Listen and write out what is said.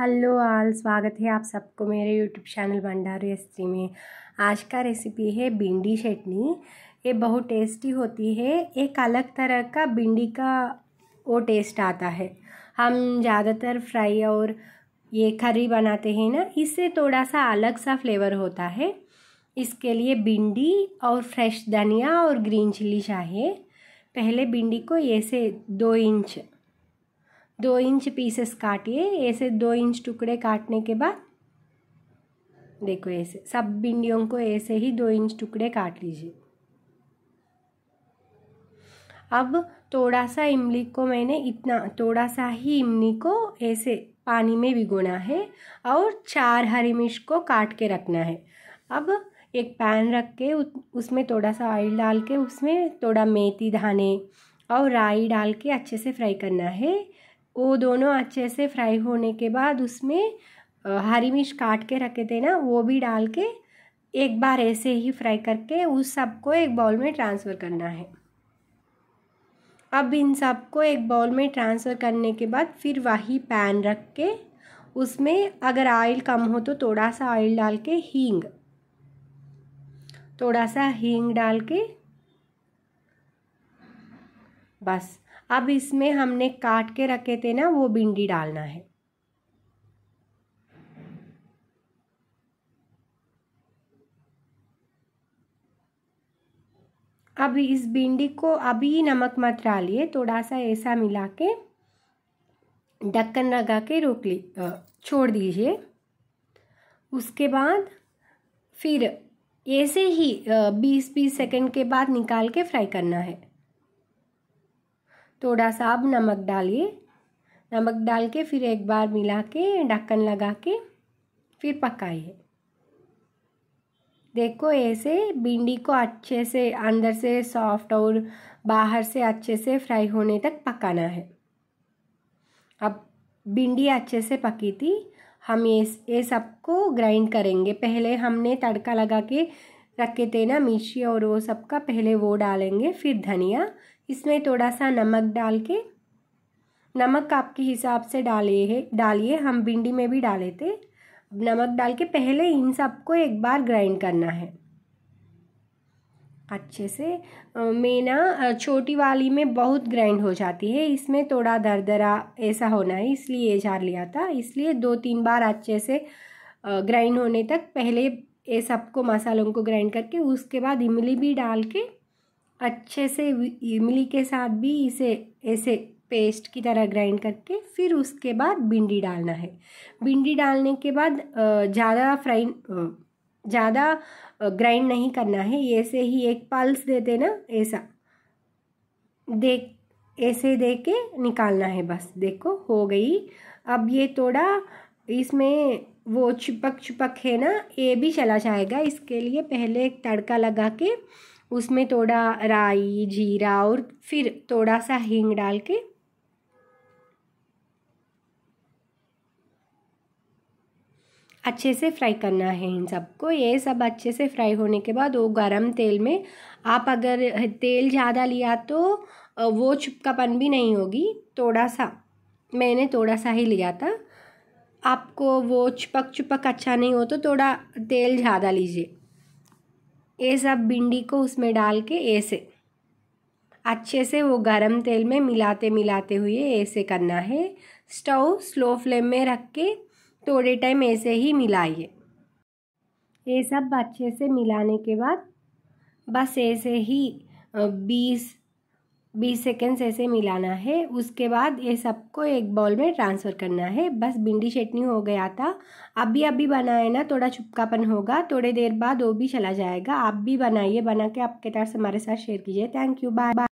hello आल स्वागत है आप सबको मेरे यूट्यूब चैनल भंडारू एस्त्री में आज का रेसिपी है भिंडी चटनी ये बहुत टेस्टी होती है एक अलग तरह का भिंडी का वो टेस्ट आता है हम ज़्यादातर फ्राई और ये खरी बनाते हैं ना इससे थोड़ा सा अलग सा फ्लेवर होता है इसके लिए भिंडी और फ्रेश धनिया और ग्रीन चिली चाहिए पहले भिंडी को ऐसे दो इंच दो इंच पीसेस काटिए ऐसे दो इंच टुकड़े काटने के बाद देखो ऐसे सब भिंडियों को ऐसे ही दो इंच टुकड़े काट लीजिए अब थोड़ा सा इमली को मैंने इतना थोड़ा सा ही इमली को ऐसे पानी में भिगोना है और चार हरी मिर्च को काट के रखना है अब एक पैन रख के उसमें थोड़ा सा ऑयल डाल के उसमें थोड़ा मेथी दाने और राई डाल के अच्छे से फ्राई करना है वो दोनों अच्छे से फ्राई होने के बाद उसमें हरी मिर्च काट के रखे थे ना वो भी डाल के एक बार ऐसे ही फ्राई करके उस सब को एक बाउल में ट्रांसफ़र करना है अब इन सब को एक बाउल में ट्रांसफ़र करने के बाद फिर वही पैन रख के उसमें अगर ऑयल कम हो तो थोड़ा सा ऑयल डाल के हींग थोड़ा सा हींग डाल के बस अब इसमें हमने काट के रखे थे ना वो भिंडी डालना है अब इस भिंडी को अभी नमक मत डालिए थोड़ा सा ऐसा मिला के ढक्कन लगा के रोक ली छोड़ दीजिए उसके बाद फिर ऐसे ही बीस बीस सेकंड के बाद निकाल के फ्राई करना है थोड़ा सा अब नमक डालिए नमक डाल के फिर एक बार मिला के ढक्कन लगा के फिर पकाइए देखो ऐसे भिंडी को अच्छे से अंदर से सॉफ्ट और बाहर से अच्छे से फ्राई होने तक पकाना है अब भिंडी अच्छे से पकी थी हम ये ये सबको ग्राइंड करेंगे पहले हमने तड़का लगा के रखे थे ना मिर्ची और वो सबका पहले वो डालेंगे फिर धनिया इसमें थोड़ा सा नमक डाल के नमक आपके हिसाब से डालिए डालिए हम भिंडी में भी डाले थे नमक डाल के पहले इन सबको एक बार ग्राइंड करना है अच्छे से मैं ना छोटी वाली में बहुत ग्राइंड हो जाती है इसमें थोड़ा दरदरा ऐसा होना है इसलिए ये झार लिया था इसलिए दो तीन बार अच्छे से ग्राइंड होने तक पहले ये सबको मसालों को ग्राइंड करके उसके बाद इमली भी डाल के अच्छे से इमली के साथ भी इसे ऐसे पेस्ट की तरह ग्राइंड करके फिर उसके बाद भिंडी डालना है भिंडी डालने के बाद ज़्यादा फ्राई ज़्यादा ग्राइंड नहीं करना है ऐसे ही एक पल्स देते ना ऐसा देख ऐसे दे के निकालना है बस देखो हो गई अब ये थोड़ा इसमें वो चिपक चिपक है ना ये भी चला जाएगा इसके लिए पहले एक तड़का लगा के उसमें थोड़ा राई जीरा और फिर थोड़ा सा हींग डाल के अच्छे से फ्राई करना है इन सबको ये सब अच्छे से फ्राई होने के बाद वो गरम तेल में आप अगर तेल ज़्यादा लिया तो वो चुपकापन भी नहीं होगी थोड़ा सा मैंने थोड़ा सा ही लिया था आपको वो चिपक चुपक अच्छा नहीं हो तो थोड़ा तेल ज़्यादा लीजिए ये सब भिंडी को उसमें डाल के ऐसे अच्छे से वो गरम तेल में मिलाते मिलाते हुए ऐसे करना है स्टोव स्लो फ्लेम में रख के थोड़े टाइम ऐसे ही मिलाइए ये सब अच्छे से मिलाने के बाद बस ऐसे ही बीस बीस सेकेंड्स ऐसे मिलाना है उसके बाद ये सबको एक बॉल में ट्रांसफ़र करना है बस भिंडी चटनी हो गया था अभी अभी बनाए ना थोड़ा छुपकापन होगा थोड़ी देर बाद वो भी चला जाएगा आप भी बनाइए बना के आपके तरफ हमारे साथ शेयर कीजिए थैंक यू बाय बाय